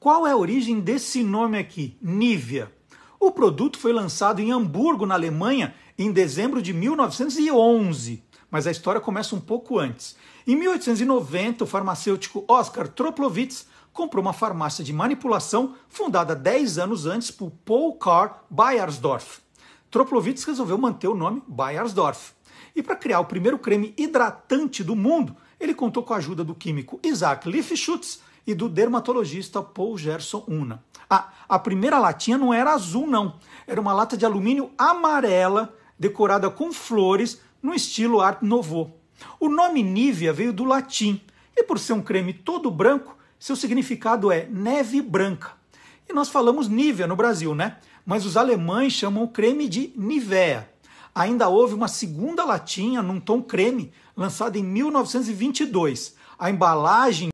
Qual é a origem desse nome aqui, Nivea? O produto foi lançado em Hamburgo, na Alemanha, em dezembro de 1911, mas a história começa um pouco antes. Em 1890, o farmacêutico Oscar Troplowitz comprou uma farmácia de manipulação fundada 10 anos antes por Paul Carr Bayersdorf. Troplowitz resolveu manter o nome Bayersdorf. E para criar o primeiro creme hidratante do mundo, ele contou com a ajuda do químico Isaac Lifshutz, e do dermatologista Paul Gerson Una. Ah, a primeira latinha não era azul, não. Era uma lata de alumínio amarela, decorada com flores, no estilo Art Nouveau. O nome Nivea veio do latim, e por ser um creme todo branco, seu significado é neve branca. E nós falamos Nivea no Brasil, né? Mas os alemães chamam o creme de Nivea. Ainda houve uma segunda latinha num tom creme, lançada em 1922. A embalagem